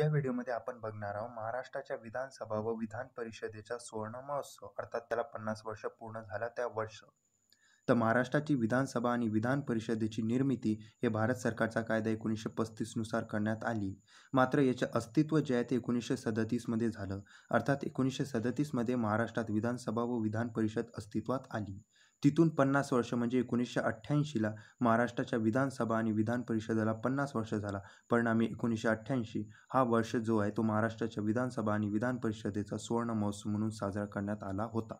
या व्हिडिओमध्ये आपण बघणार आहोत महाराष्ट्राच्या विधानसभा व विधान परिषदेचा सुवर्ण महोत्सव अर्थात त्याला पन्नास वर्ष पूर्ण झाला त्या वर्ष तर महाराष्ट्राची विधानसभा आणि विधान परिषदेची निर्मिती हे भारत सरकारचा कायदा एकोणीसशे पस्तीसनुसार करण्यात आली मात्र याचे अस्तित्व जे आहे ते एकोणीसशे सदतीसमध्ये झालं अर्थात एकोणीसशे सदतीसमध्ये महाराष्ट्रात विधानसभा व विधान परिषद अस्तित्वात आली तिथून पन्नास वर्ष म्हणजे एकोणीसशे अठ्ठ्याऐंशीला महाराष्ट्राच्या विधानसभा आणि विधान परिषदेला पन्नास वर्ष झाला परिणामी एकोणीसशे अठ्ठ्याऐंशी हा वर्ष जो आहे तो महाराष्ट्राच्या विधानसभा आणि विधान परिषदेचा सुवर्ण महोत्सव म्हणून साजरा करण्यात आला होता